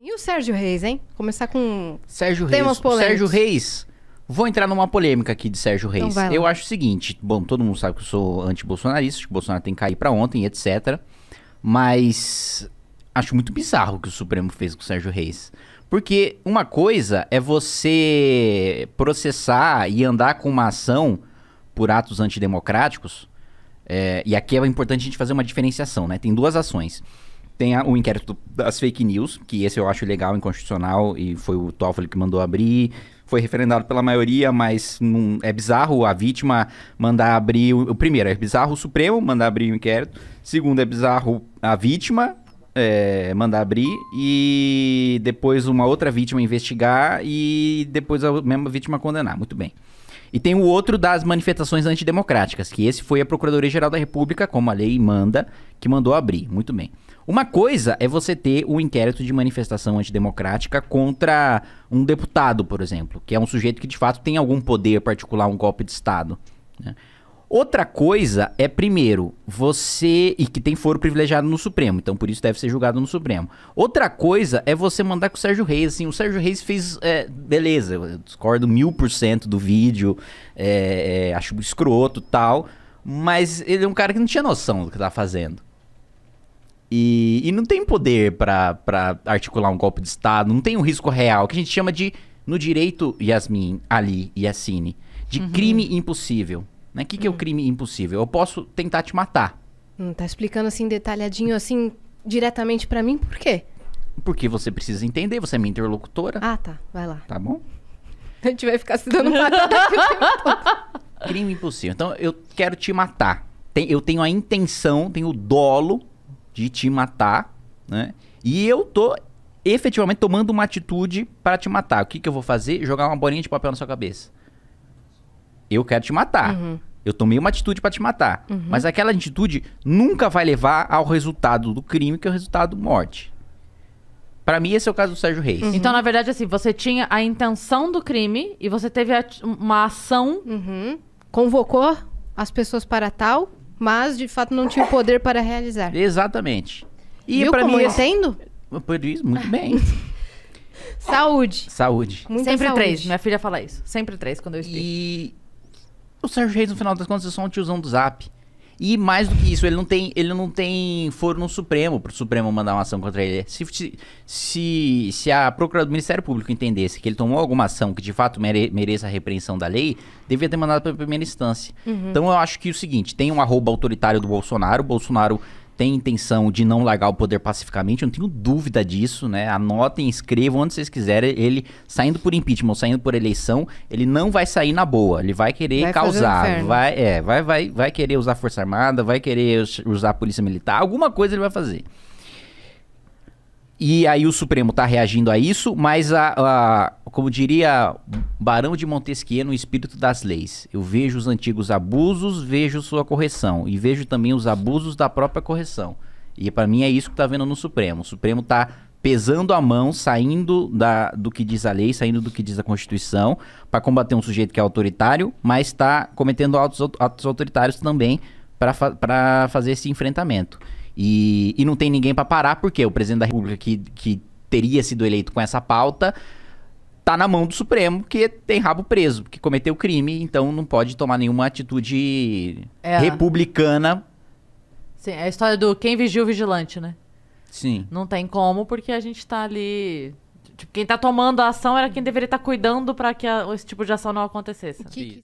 E o Sérgio Reis, hein? Começar com Sérgio temas Reis. Sérgio Reis. Vou entrar numa polêmica aqui de Sérgio então Reis. Então eu acho o seguinte, bom, todo mundo sabe que eu sou anti-bolsonarista, que o Bolsonaro tem que cair para ontem, etc. Mas acho muito bizarro o que o Supremo fez com o Sérgio Reis. Porque uma coisa é você processar e andar com uma ação por atos antidemocráticos, é, e aqui é importante a gente fazer uma diferenciação, né? Tem duas ações. Tem o inquérito das fake news, que esse eu acho legal, inconstitucional, e foi o Toffoli que mandou abrir. Foi referendado pela maioria, mas num, é bizarro a vítima mandar abrir. O, o, primeiro, é bizarro o Supremo mandar abrir o inquérito. Segundo, é bizarro a vítima é, mandar abrir. E depois uma outra vítima investigar. E depois a mesma vítima condenar. Muito bem. E tem o outro das manifestações antidemocráticas, que esse foi a Procuradoria-Geral da República, como a lei manda, que mandou abrir. Muito bem. Uma coisa é você ter um inquérito de manifestação antidemocrática contra um deputado, por exemplo, que é um sujeito que de fato tem algum poder particular, um golpe de Estado. Né? Outra coisa é, primeiro, você. E que tem foro privilegiado no Supremo, então por isso deve ser julgado no Supremo. Outra coisa é você mandar com o Sérgio Reis, assim. O Sérgio Reis fez. É, beleza, eu discordo mil por cento do vídeo, é, é, acho escroto tal. Mas ele é um cara que não tinha noção do que tá fazendo. E, e não tem poder para articular um golpe de Estado, não tem um risco real, que a gente chama de, no direito, Yasmin, Ali e Yassine, de uhum. crime impossível. O né? que, que é o uhum. crime impossível? Eu posso tentar te matar. Hum, tá explicando assim detalhadinho, assim, diretamente para mim, por quê? Porque você precisa entender, você é minha interlocutora. Ah, tá. Vai lá. Tá bom? A gente vai ficar se dando patada aqui o tempo todo. Crime impossível. Então, eu quero te matar. Tem, eu tenho a intenção, tenho o dolo de te matar, né? E eu tô efetivamente tomando uma atitude para te matar. O que, que eu vou fazer? Jogar uma bolinha de papel na sua cabeça. Eu quero te matar. Uhum. Eu tomei uma atitude para te matar. Uhum. Mas aquela atitude nunca vai levar ao resultado do crime, que é o resultado morte. Para mim, esse é o caso do Sérgio Reis. Uhum. Então, na verdade, assim, você tinha a intenção do crime e você teve uma ação. Uhum. Convocou as pessoas para tal mas de fato não tinha o poder para realizar. Exatamente. E para mim eu esse... Assim, entendo? Por isso, muito bem. saúde. Saúde. Muita Sempre saúde. três. Minha filha fala isso. Sempre três quando eu explico. E o Sérgio Reis, no final das contas, é só um tiozão do Zap. E mais do que isso, ele não tem, ele não tem foro no Supremo para o Supremo mandar uma ação contra ele. Se, se, se a Procuradoria do Ministério Público entendesse que ele tomou alguma ação que de fato mere, mereça a repreensão da lei, devia ter mandado para primeira instância. Uhum. Então eu acho que é o seguinte, tem um arroba autoritário do Bolsonaro, o Bolsonaro tem intenção de não largar o poder pacificamente, não tenho dúvida disso, né? Anotem, escrevam onde vocês quiserem. Ele saindo por impeachment, saindo por eleição, ele não vai sair na boa. Ele vai querer vai causar, vai, é, vai, vai, vai querer usar força armada, vai querer usar a polícia militar, alguma coisa ele vai fazer. E aí o Supremo está reagindo a isso, mas a, a, como diria Barão de Montesquieu no Espírito das Leis, eu vejo os antigos abusos, vejo sua correção e vejo também os abusos da própria correção. E para mim é isso que está vendo no Supremo. O Supremo está pesando a mão, saindo da, do que diz a lei, saindo do que diz a Constituição, para combater um sujeito que é autoritário, mas está cometendo atos, atos autoritários também para fa fazer esse enfrentamento. E, e não tem ninguém para parar, porque o presidente da República que, que teria sido eleito com essa pauta tá na mão do Supremo, que tem rabo preso, que cometeu crime, então não pode tomar nenhuma atitude é. republicana. Sim, é a história do quem vigia o vigilante, né? Sim. Não tem como, porque a gente tá ali. Tipo, quem tá tomando a ação era quem deveria estar tá cuidando para que a, esse tipo de ação não acontecesse. Que, que...